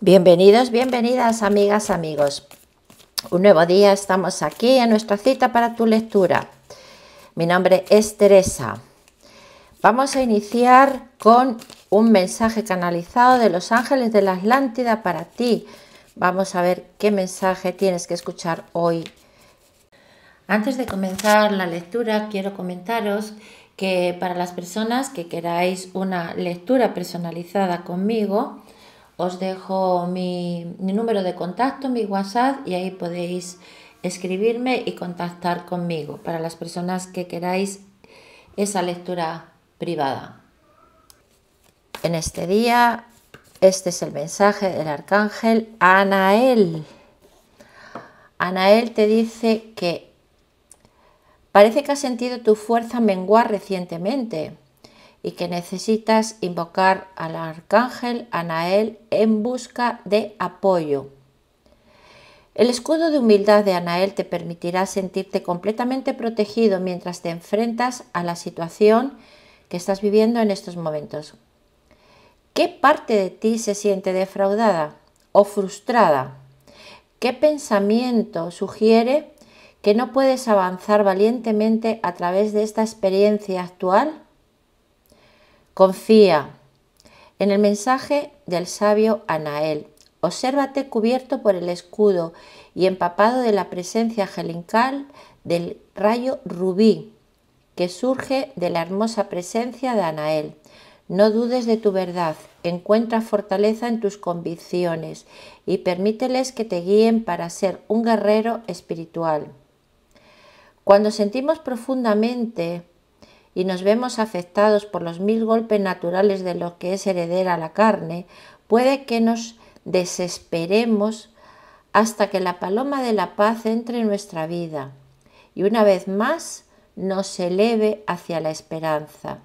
Bienvenidos, bienvenidas, amigas, amigos. Un nuevo día, estamos aquí en nuestra cita para tu lectura. Mi nombre es Teresa. Vamos a iniciar con un mensaje canalizado de los ángeles de la Atlántida para ti. Vamos a ver qué mensaje tienes que escuchar hoy. Antes de comenzar la lectura, quiero comentaros que para las personas que queráis una lectura personalizada conmigo, os dejo mi, número de contacto, mi WhatsApp y ahí podéis escribirme y contactar conmigo para las personas que queráis esa lectura privada. En este día, este es el mensaje del arcángel Anael. Anael te dice que parece que has sentido tu fuerza menguar recientemente y que necesitas invocar al arcángel Anael en busca de apoyo. El escudo de humildad de Anael te permitirá sentirte completamente protegido mientras te enfrentas a la situación que estás viviendo en estos momentos. ¿Qué parte de ti se siente defraudada o frustrada? ¿Qué pensamiento sugiere que no puedes avanzar valientemente a través de esta experiencia actual? Confía en el mensaje del sabio Anael. Obsérvate cubierto por el escudo y empapado de la presencia angelical del rayo rubí que surge de la hermosa presencia de Anael. No dudes de tu verdad, encuentra fortaleza en tus convicciones y permíteles que te guíen para ser un guerrero espiritual. Cuando sentimos profundamente y nos vemos afectados por los mil golpes naturales de lo que es heredera la carne, puede que nos desesperemos hasta que la paloma de la paz entre en nuestra vida y una vez más nos eleve hacia la esperanza.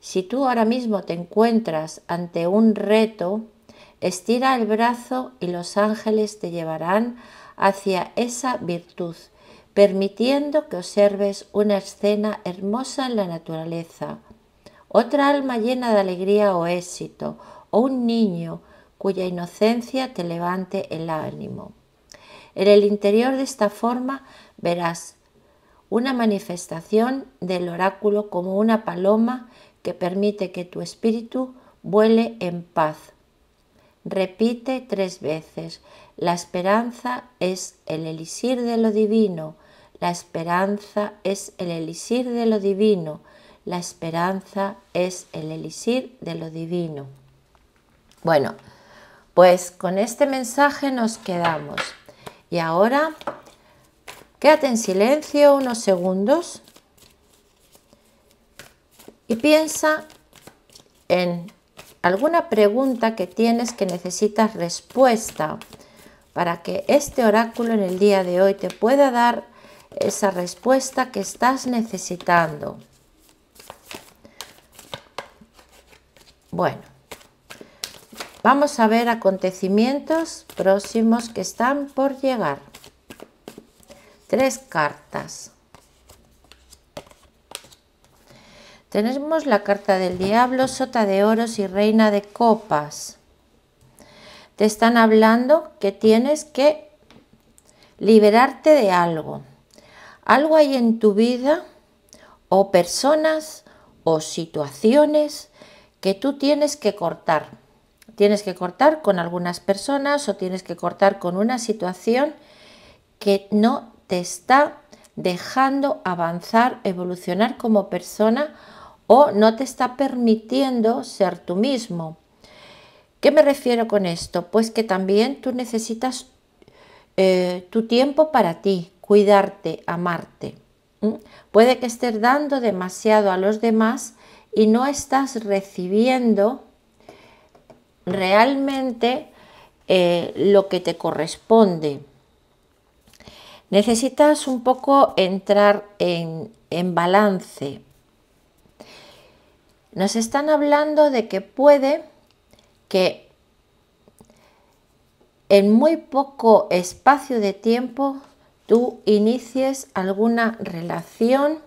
Si tú ahora mismo te encuentras ante un reto, estira el brazo y los ángeles te llevarán hacia esa virtud permitiendo que observes una escena hermosa en la naturaleza, otra alma llena de alegría o éxito, o un niño cuya inocencia te levante el ánimo. En el interior de esta forma verás una manifestación del oráculo como una paloma que permite que tu espíritu vuele en paz. Repite tres veces la esperanza es el elixir de lo divino, la esperanza es el elixir de lo divino, la esperanza es el elixir de lo divino. Bueno, pues con este mensaje nos quedamos. Y ahora quédate en silencio unos segundos y piensa en alguna pregunta que tienes que necesitas respuesta para que este oráculo en el día de hoy te pueda dar esa respuesta que estás necesitando. Bueno, vamos a ver acontecimientos próximos que están por llegar. Tres cartas. Tenemos la carta del diablo, sota de oros y reina de copas. Te están hablando que tienes que liberarte de algo. Algo hay en tu vida o personas o situaciones que tú tienes que cortar. Tienes que cortar con algunas personas o tienes que cortar con una situación que no te está dejando avanzar, evolucionar como persona o no te está permitiendo ser tú mismo. ¿Qué me refiero con esto? Pues que también tú necesitas eh, tu tiempo para ti, cuidarte, amarte. Puede que estés dando demasiado a los demás y no estás recibiendo realmente eh, lo que te corresponde. Necesitas un poco entrar en balance. Nos están hablando de que puede que en muy poco espacio de tiempo tú inicies alguna relación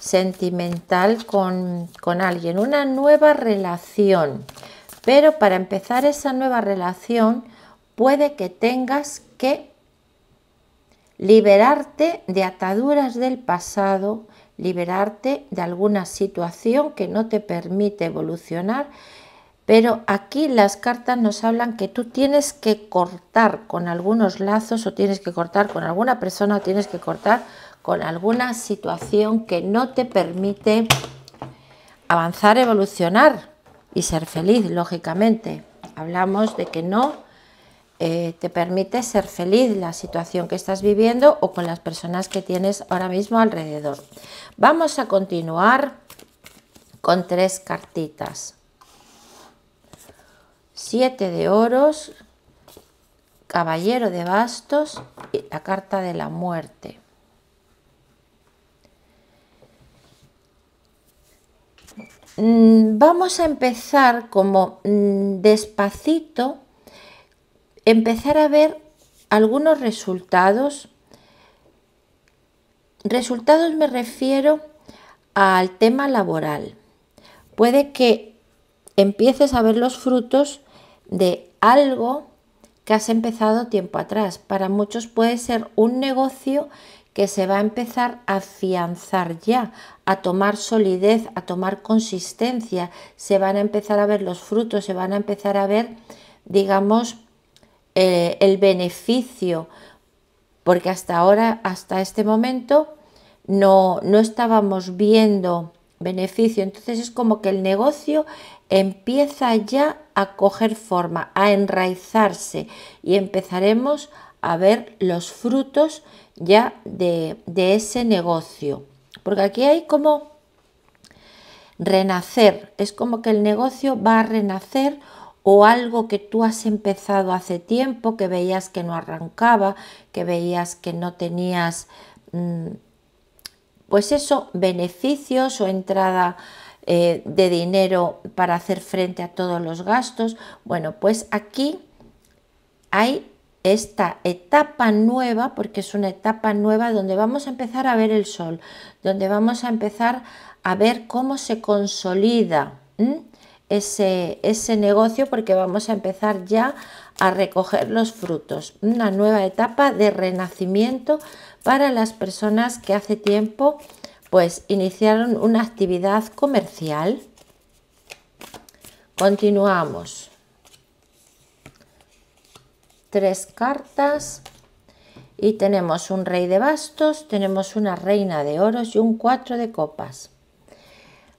sentimental con, con alguien, una nueva relación. Pero para empezar esa nueva relación puede que tengas que liberarte de ataduras del pasado, liberarte de alguna situación que no te permite evolucionar pero aquí las cartas nos hablan que tú tienes que cortar con algunos lazos o tienes que cortar con alguna persona o tienes que cortar con alguna situación que no te permite avanzar, evolucionar y ser feliz, lógicamente. Hablamos de que no eh, te permite ser feliz la situación que estás viviendo o con las personas que tienes ahora mismo alrededor. Vamos a continuar con tres cartitas siete de oros, caballero de bastos y la carta de la muerte. Mm, vamos a empezar como mm, despacito, empezar a ver algunos resultados. Resultados me refiero al tema laboral. Puede que empieces a ver los frutos de algo que has empezado tiempo atrás. Para muchos puede ser un negocio que se va a empezar a afianzar ya, a tomar solidez, a tomar consistencia. Se van a empezar a ver los frutos, se van a empezar a ver, digamos, eh, el beneficio, porque hasta ahora, hasta este momento, no, no estábamos viendo beneficio. Entonces es como que el negocio empieza ya a coger forma, a enraizarse y empezaremos a ver los frutos ya de, ese negocio. Porque aquí hay como renacer, es como que el negocio va a renacer o algo que tú has empezado hace tiempo, que veías que no arrancaba, que veías que no tenías, mm, pues eso, beneficios o entrada eh, de dinero para hacer frente a todos los gastos. Bueno, pues aquí hay esta etapa nueva, porque es una etapa nueva donde vamos a empezar a ver el sol, donde vamos a empezar a ver cómo se consolida ese, ese, negocio, porque vamos a empezar ya a recoger los frutos. Una nueva etapa de renacimiento para las personas que hace tiempo pues iniciaron una actividad comercial. Continuamos. Tres cartas y tenemos un rey de bastos, tenemos una reina de oros y un cuatro de copas.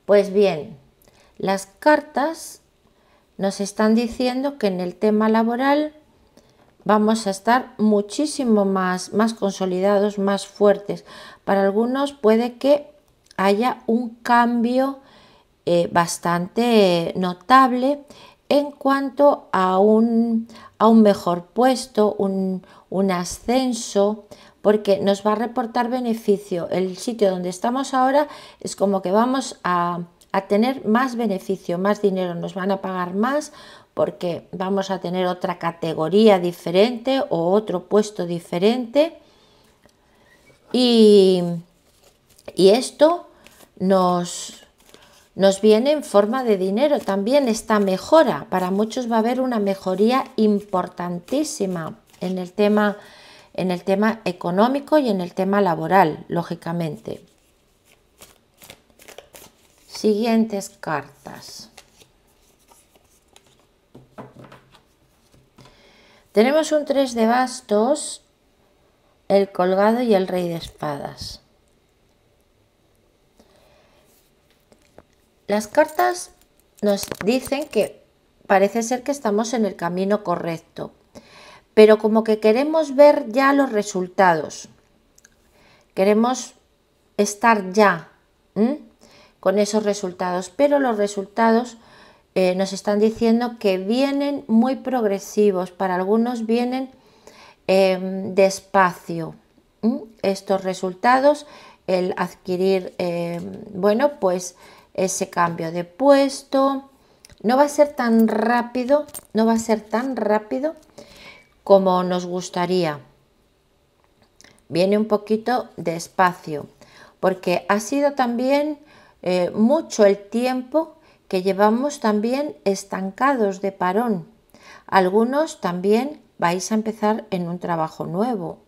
Pues bien, las cartas nos están diciendo que en el tema laboral vamos a estar muchísimo más, más consolidados, más fuertes, para algunos puede que haya un cambio eh, bastante notable en cuanto a un, mejor puesto, un, ascenso, porque nos va a reportar beneficio. El sitio donde estamos ahora es como que vamos a tener más beneficio, más dinero, nos van a pagar más porque vamos a tener otra categoría diferente o otro puesto diferente y, esto nos, nos viene en forma de dinero también esta mejora. Para muchos va a haber una mejoría importantísima en el tema, en el tema económico y en el tema laboral, lógicamente. Siguientes cartas. Tenemos un 3 de bastos el colgado y el rey de espadas. Las cartas nos dicen que parece ser que estamos en el camino correcto, pero como que queremos ver ya los resultados, queremos estar ya con esos resultados, pero los resultados eh, nos están diciendo que vienen muy progresivos, para algunos vienen Em, despacio estos resultados, el adquirir, em, bueno, pues ese cambio de puesto. No va a ser tan rápido, no va a ser tan rápido como nos gustaría. Viene un poquito despacio, porque ha sido también eh, mucho el tiempo que llevamos también estancados de parón. Algunos también vais a empezar en un trabajo nuevo.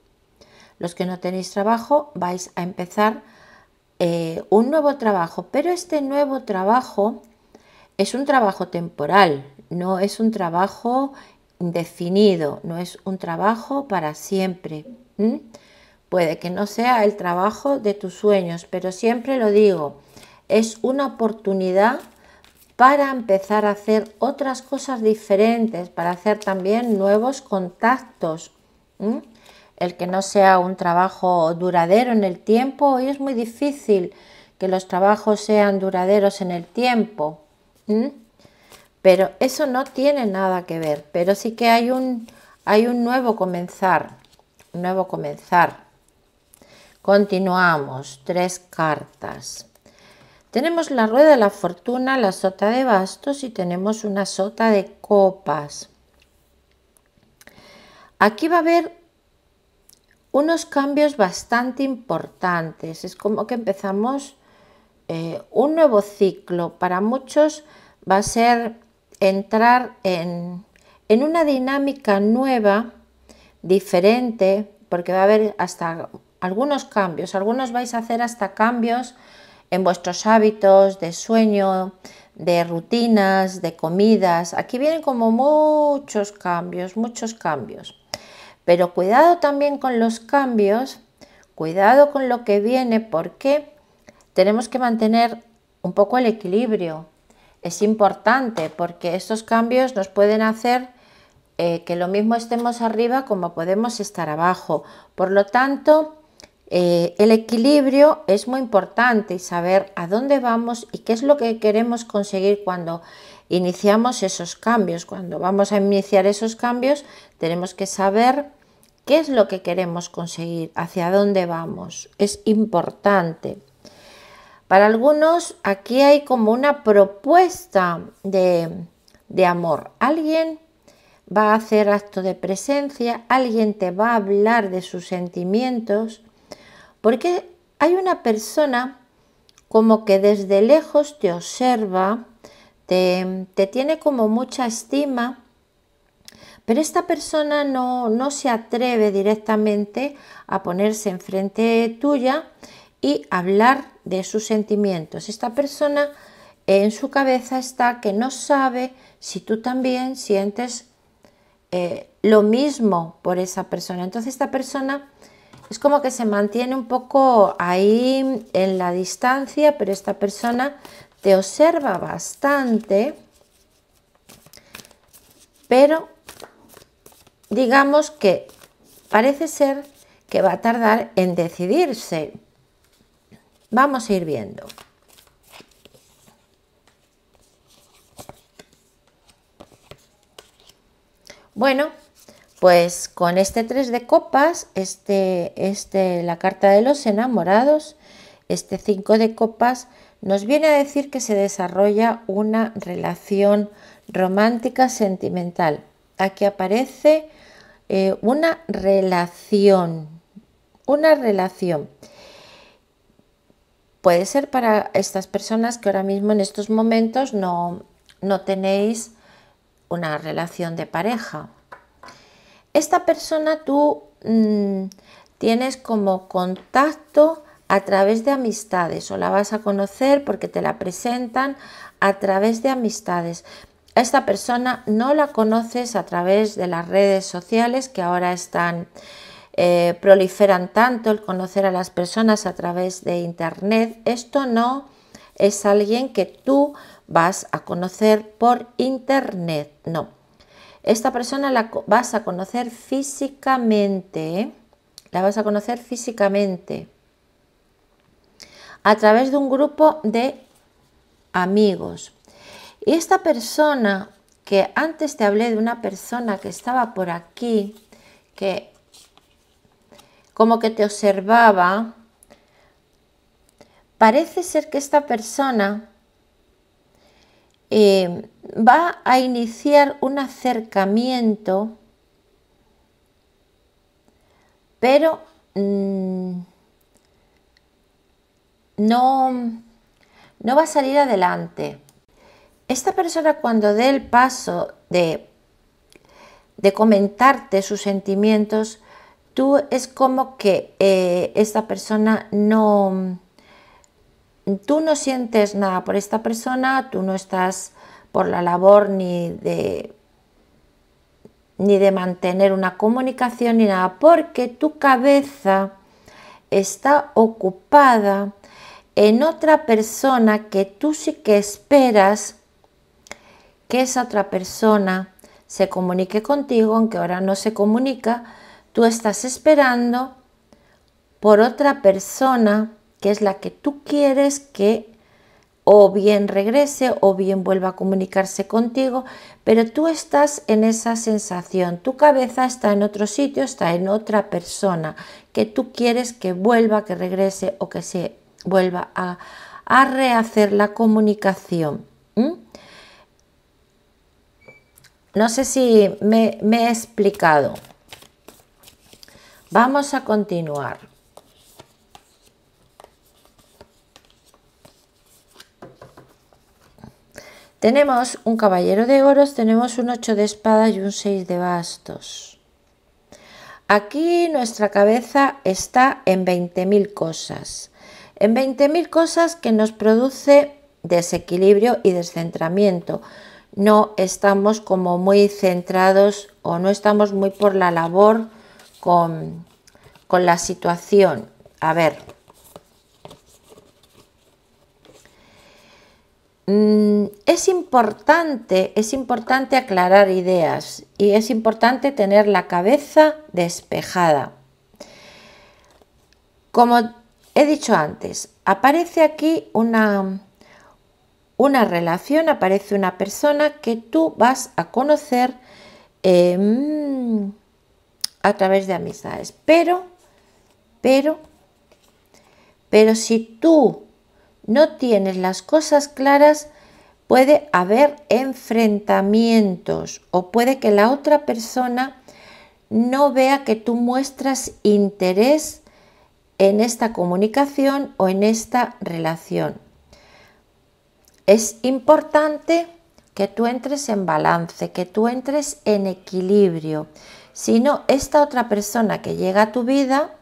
Los que no tenéis trabajo vais a empezar eh, un nuevo trabajo, pero este nuevo trabajo es un trabajo temporal, no es un trabajo indefinido, no es un trabajo para siempre. Puede que no sea el trabajo de tus sueños, pero siempre lo digo, es una oportunidad para empezar a hacer otras cosas diferentes, para hacer también nuevos contactos. El que no sea un trabajo duradero en el tiempo, hoy es muy difícil que los trabajos sean duraderos en el tiempo. Pero eso no tiene nada que ver, pero sí que hay un, hay un nuevo comenzar, un nuevo comenzar. Continuamos, tres cartas. Tenemos la rueda de la fortuna, la sota de bastos y tenemos una sota de copas. Aquí va a haber unos cambios bastante importantes. Es como que empezamos eh, un nuevo ciclo. Para muchos va a ser entrar en una dinámica nueva, diferente, porque va a haber hasta algunos cambios. Algunos vais a hacer hasta cambios en vuestros hábitos de sueño, de rutinas, de comidas. Aquí vienen como muchos cambios, muchos cambios. Pero cuidado también con los cambios, cuidado con lo que viene porque tenemos que mantener un poco el equilibrio. Es importante porque estos cambios nos pueden hacer eh, que lo mismo estemos arriba como podemos estar abajo. Por lo tanto, eh, el equilibrio es muy importante y saber a dónde vamos y qué es lo que queremos conseguir cuando iniciamos esos cambios. Cuando vamos a iniciar esos cambios tenemos que saber qué es lo que queremos conseguir, hacia dónde vamos. Es importante. Para algunos aquí hay como una propuesta de, de amor. Alguien va a hacer acto de presencia, alguien te va a hablar de sus sentimientos, porque hay una persona como que desde lejos te observa, te, tiene como mucha estima, pero esta persona no, se atreve directamente a ponerse enfrente tuya y hablar de sus sentimientos. Esta persona en su cabeza está que no sabe si tú también sientes eh, lo mismo por esa persona. Entonces esta persona es como que se mantiene un poco ahí en la distancia, pero esta persona te observa bastante, pero digamos que parece ser que va a tardar en decidirse. Vamos a ir viendo. Bueno, pues con este tres de copas, este, este la carta de los enamorados, este 5 de copas, nos viene a decir que se desarrolla una relación romántica sentimental. Aquí aparece eh, una relación, una relación. Puede ser para estas personas que ahora mismo en estos momentos no tenéis una relación de pareja, esta persona tú mm, tienes como contacto a través de amistades o la vas a conocer porque te la presentan a través de amistades. esta persona no la conoces a través de las redes sociales que ahora están eh, proliferan tanto el conocer a las personas a través de internet. Esto no es alguien que tú vas a conocer por internet, no. Esta persona la vas a conocer físicamente, ¿eh? la vas a conocer físicamente a través de un grupo de amigos. Y esta persona, que antes te hablé de una persona que estaba por aquí, que como que te observaba, parece ser que esta persona eh, va a iniciar un acercamiento, pero mm, no, no va a salir adelante. Esta persona cuando dé el paso de, de comentarte sus sentimientos, tú es como que eh, esta persona no tú no sientes nada por esta persona, tú no estás por la labor ni de ni de mantener una comunicación ni nada, porque tu cabeza está ocupada en otra persona que tú sí que esperas que esa otra persona se comunique contigo, aunque ahora no se comunica, tú estás esperando por otra persona que es la que tú quieres que o bien regrese o bien vuelva a comunicarse contigo, pero tú estás en esa sensación, tu cabeza está en otro sitio, está en otra persona que tú quieres que vuelva, que regrese o que se vuelva a, rehacer la comunicación. No sé si me he explicado. Vamos a continuar. Tenemos un caballero de oros, tenemos un 8 de espada y un 6 de bastos. Aquí nuestra cabeza está en 20.000 cosas. En 20.000 cosas que nos produce desequilibrio y descentramiento. No estamos como muy centrados o no estamos muy por la labor con, con la situación. A ver, Mm, es importante, es importante aclarar ideas y es importante tener la cabeza despejada. Como he dicho antes, aparece aquí una, una relación, aparece una persona que tú vas a conocer em, a través de amistades. Pero, pero, pero si tú no tienes las cosas claras, puede haber enfrentamientos o puede que la otra persona no vea que tú muestras interés en esta comunicación o en esta relación. Es importante que tú entres en balance, que tú entres en equilibrio. Si no, esta otra persona que llega a tu vida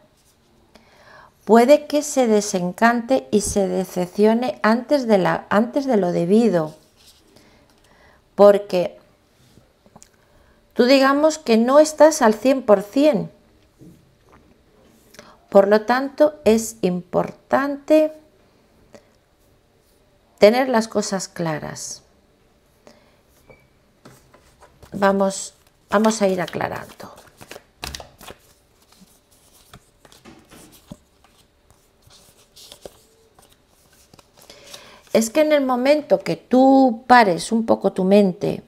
puede que se desencante y se decepcione antes de, la, antes de lo debido. Porque tú digamos que no estás al 100%. Por lo tanto, es importante tener las cosas claras. Vamos, vamos a ir aclarando. es que en el momento que tú pares un poco tu mente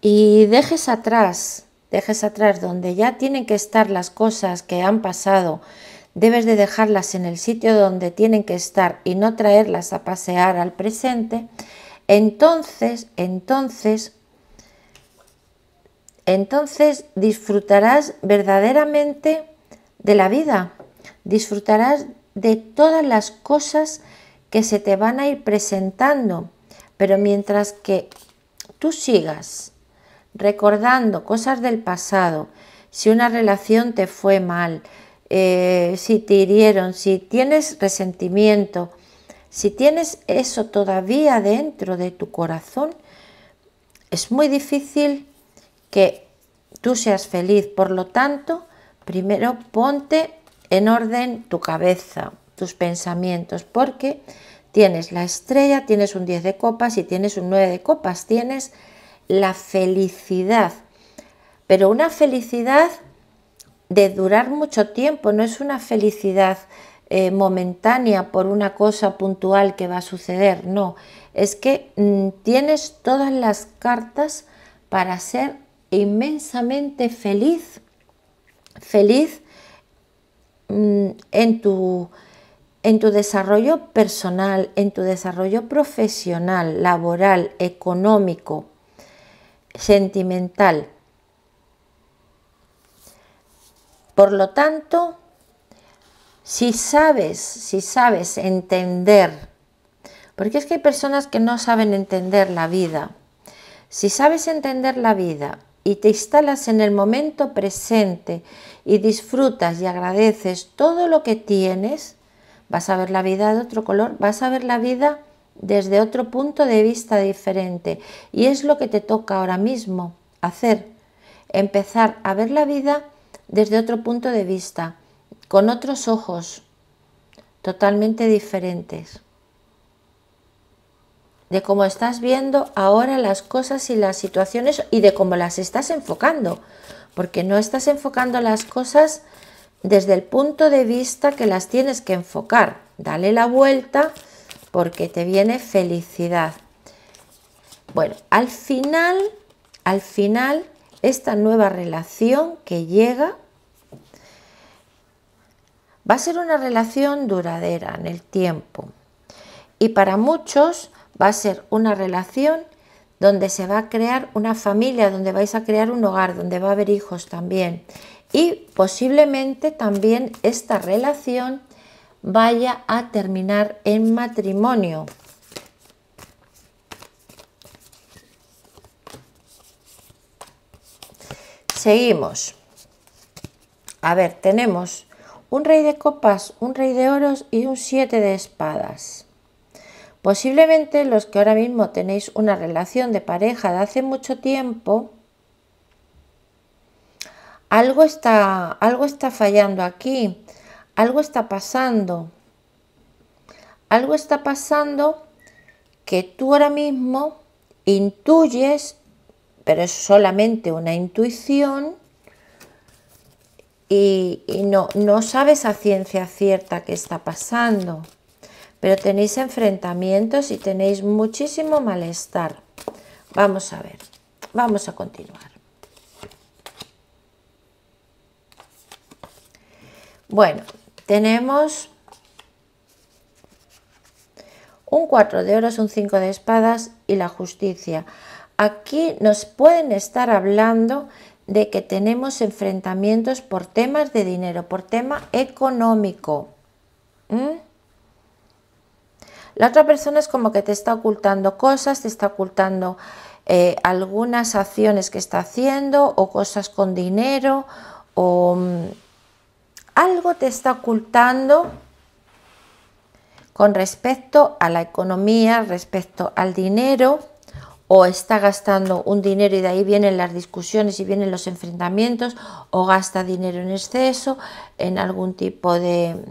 y dejes atrás, dejes atrás donde ya tienen que estar las cosas que han pasado, debes de dejarlas en el sitio donde tienen que estar y no traerlas a pasear al presente, entonces, entonces, entonces disfrutarás verdaderamente de la vida, disfrutarás de todas las cosas que que se te van a ir presentando, pero mientras que tú sigas recordando cosas del pasado, si una relación te fue mal, eh, si te hirieron, si tienes resentimiento, si tienes eso todavía dentro de tu corazón, es muy difícil que tú seas feliz. Por lo tanto, primero ponte en orden tu cabeza, tus pensamientos, porque tienes la estrella, tienes un 10 de copas y tienes un 9 de copas, tienes la felicidad, pero una felicidad de durar mucho tiempo, no es una felicidad eh, momentánea por una cosa puntual que va a suceder, no, es que mm, tienes todas las cartas para ser inmensamente feliz, feliz mm, en tu en tu desarrollo personal, en tu desarrollo profesional, laboral, económico, sentimental. Por lo tanto, si sabes, si sabes entender, porque es que hay personas que no saben entender la vida, si sabes entender la vida y te instalas en el momento presente y disfrutas y agradeces todo lo que tienes, vas a ver la vida de otro color, vas a ver la vida desde otro punto de vista diferente. Y es lo que te toca ahora mismo hacer, empezar a ver la vida desde otro punto de vista, con otros ojos totalmente diferentes de cómo estás viendo ahora las cosas y las situaciones y de cómo las estás enfocando, porque no estás enfocando las cosas desde el punto de vista que las tienes que enfocar. Dale la vuelta porque te viene felicidad. Bueno, al final, al final, esta nueva relación que llega va a ser una relación duradera en el tiempo. Y para muchos va a ser una relación donde se va a crear una familia, donde vais a crear un hogar, donde va a haber hijos también y posiblemente también esta relación vaya a terminar en matrimonio. Seguimos. A ver, tenemos un rey de copas, un rey de oros y un siete de espadas. Posiblemente los que ahora mismo tenéis una relación de pareja de hace mucho tiempo, algo está, algo está fallando aquí, algo está pasando, algo está pasando que tú ahora mismo intuyes, pero es solamente una intuición, y, no, no sabes a ciencia cierta qué está pasando, pero tenéis enfrentamientos y tenéis muchísimo malestar. Vamos a ver, vamos a continuar. Bueno, tenemos un 4 de oros, un 5 de espadas y la justicia. Aquí nos pueden estar hablando de que tenemos enfrentamientos por temas de dinero, por tema económico. La otra persona es como que te está ocultando cosas, te está ocultando eh, algunas acciones que está haciendo o cosas con dinero o mm, algo te está ocultando con respecto a la economía, respecto al dinero, o está gastando un dinero y de ahí vienen las discusiones y vienen los enfrentamientos, o gasta dinero en exceso, en algún tipo de,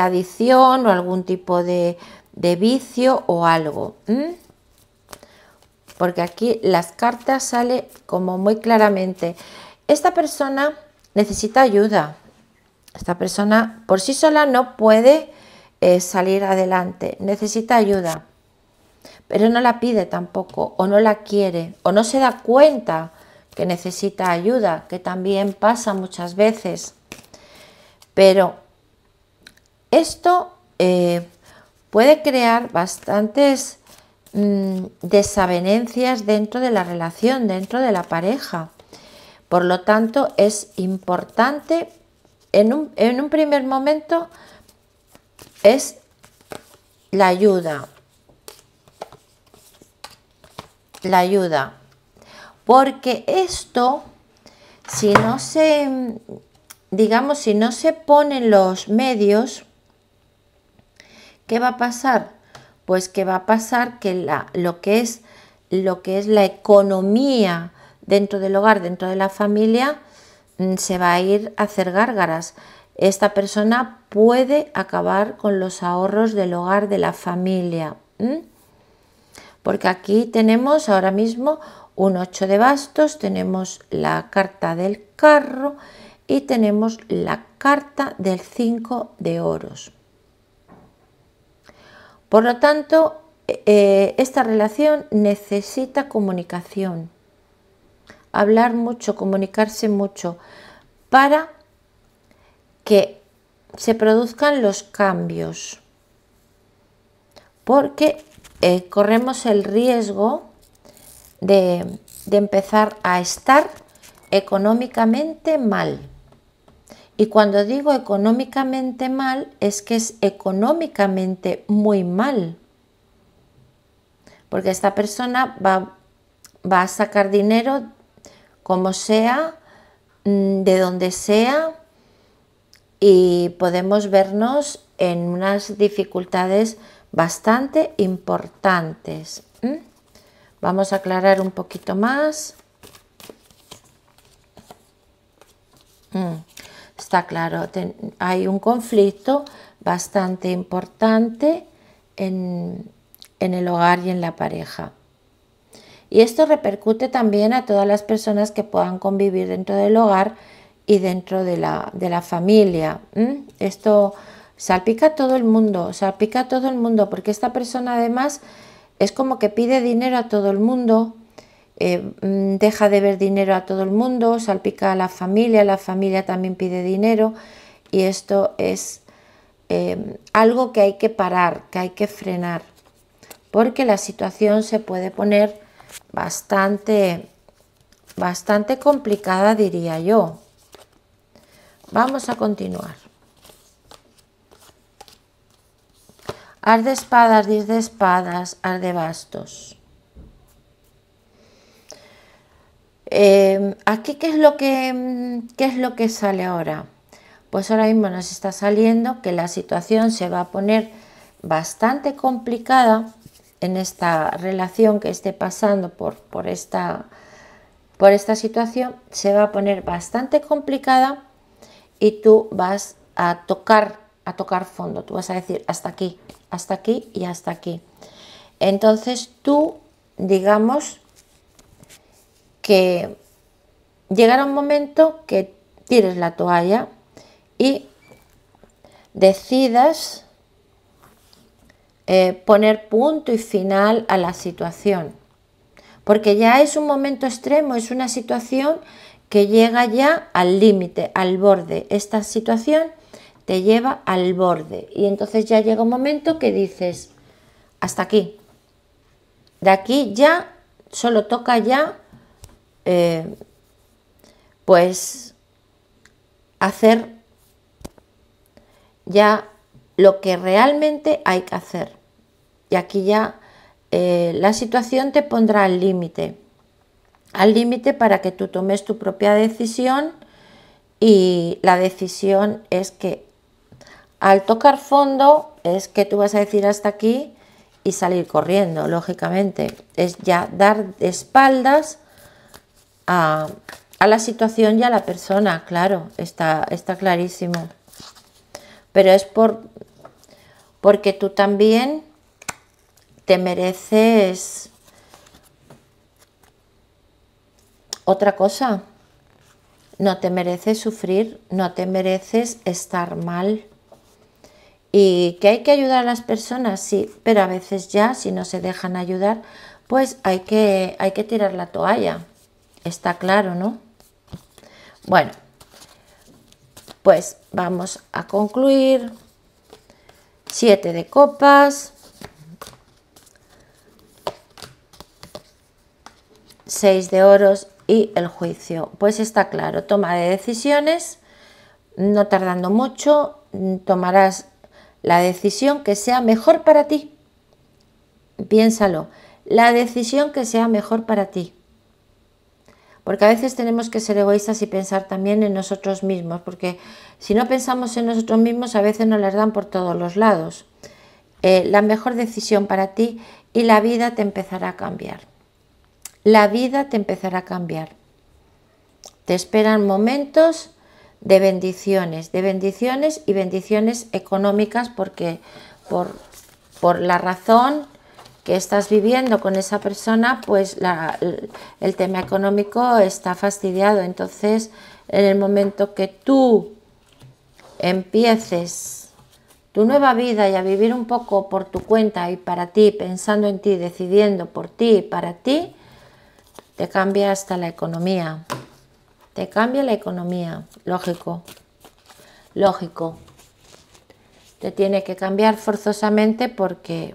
adicción o algún tipo de, vicio o algo. Porque aquí las cartas sale como muy claramente. Esta persona necesita ayuda. Esta persona por sí sola no puede eh, salir adelante, necesita ayuda, pero no la pide tampoco, o no la quiere, o no se da cuenta que necesita ayuda, que también pasa muchas veces. Pero esto eh, puede crear bastantes mm, desavenencias dentro de la relación, dentro de la pareja. Por lo tanto, es importante en un, en un primer momento es la ayuda. La ayuda. Porque esto, si no se, digamos, si no se ponen los medios, ¿qué va a pasar? Pues que va a pasar que la, lo, que es, lo que es la economía dentro del hogar, dentro de la familia, Mm, se va a ir a hacer gárgaras. Esta persona puede acabar con los ahorros del hogar, de la familia. Porque aquí tenemos ahora mismo un 8 de bastos, tenemos la carta del carro y tenemos la carta del 5 de oros. Por lo tanto, e, e, esta relación necesita comunicación hablar mucho, comunicarse mucho, para que se produzcan los cambios. Porque eh, corremos el riesgo de, de empezar a estar económicamente mal. Y cuando digo económicamente mal, es que es económicamente muy mal. Porque esta persona va, va a sacar dinero como sea, mm, de donde sea, y podemos vernos en unas dificultades bastante importantes. Vamos a aclarar un poquito más. está claro, hay un conflicto bastante importante en el hogar y en la pareja. Y esto repercute también a todas las personas que puedan convivir dentro del hogar y dentro de la, familia. Esto salpica a todo el mundo, salpica a todo el mundo, porque esta persona además es como que pide dinero a todo el mundo, eh, mm, deja de ver dinero a todo el mundo, salpica a la familia, la familia también pide dinero y esto es eh, algo que hay que parar, que hay que frenar, porque la situación se puede poner bastante, bastante complicada diría yo. Vamos a continuar. Ar de espadas, 10 de espadas, ar de bastos. Em, aquí, ¿qué es, lo que, ¿qué es lo que sale ahora? Pues ahora mismo nos está saliendo que la situación se va a poner bastante complicada en esta relación que esté pasando por, por, esta, por esta situación se va a poner bastante complicada y tú vas a tocar, a tocar fondo, tú vas a decir hasta aquí, hasta aquí y hasta aquí. Entonces tú, digamos, que llegará un momento que tires la toalla y decidas eh, poner punto y final a la situación. Porque ya es un momento extremo, es una situación que llega ya al límite, al borde. Esta situación te lleva al borde. Y entonces ya llega un momento que dices, hasta aquí. De aquí ya, solo toca ya, eh, pues, hacer ya lo que realmente hay que hacer. Y aquí ya eh, la situación te pondrá al límite, al límite para que tú tomes tu propia decisión y la decisión es que al tocar fondo es que tú vas a decir hasta aquí y salir corriendo, lógicamente. Es ya dar espaldas a, la situación y a la persona, claro, está, está clarísimo. Pero es por, porque tú también te mereces otra cosa. No te mereces sufrir, no te mereces estar mal. Y que hay que ayudar a las personas, sí, pero a veces ya, si no se dejan ayudar, pues hay que, hay que tirar la toalla. Está claro, ¿no? Bueno, pues vamos a concluir. Siete de copas. seis de oros y el juicio. Pues está claro, toma de decisiones, no tardando mucho, tomarás la decisión que sea mejor para ti. Piénsalo, la decisión que sea mejor para ti. Porque a veces tenemos que ser egoístas y pensar también en nosotros mismos, porque si no pensamos en nosotros mismos a veces nos las dan por todos los lados. Eh, la mejor decisión para ti y la vida te empezará a cambiar la vida te empezará a cambiar. Te esperan momentos de bendiciones, de bendiciones y bendiciones económicas porque por, la razón que estás viviendo con esa persona, pues el tema económico está fastidiado. Entonces, en el momento que tú empieces tu nueva vida y a vivir un poco por tu cuenta y para ti, pensando en ti, decidiendo por ti y para ti, te cambia hasta la economía. Te cambia la economía. Lógico. Lógico. Te tiene que cambiar forzosamente porque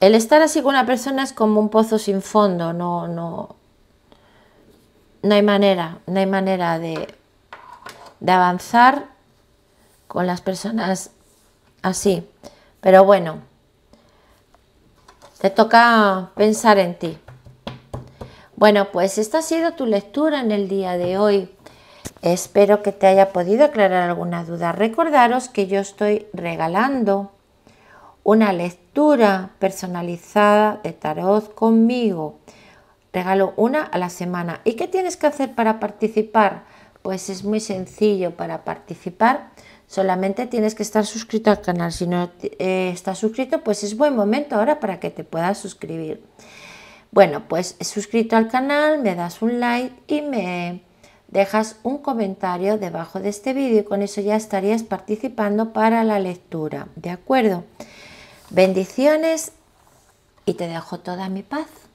el estar así con una persona es como un pozo sin fondo. No, no, no hay manera. No hay manera de avanzar con las personas así. Pero bueno, te toca pensar en ti. Bueno, pues esta ha sido tu lectura en el día de hoy. Espero que te haya podido aclarar alguna duda. Recordaros que yo estoy regalando una lectura personalizada de tarot conmigo. Regalo una a la semana. ¿Y qué tienes que hacer para participar? Pues es muy sencillo para participar. Solamente tienes que estar suscrito al canal. Si no eh, estás suscrito, pues es buen momento ahora para que te puedas suscribir. Bueno, pues suscrito al canal, me das un like y me dejas un comentario debajo de este vídeo y con eso ya estarías participando para la lectura, ¿de acuerdo? Bendiciones y te dejo toda mi paz.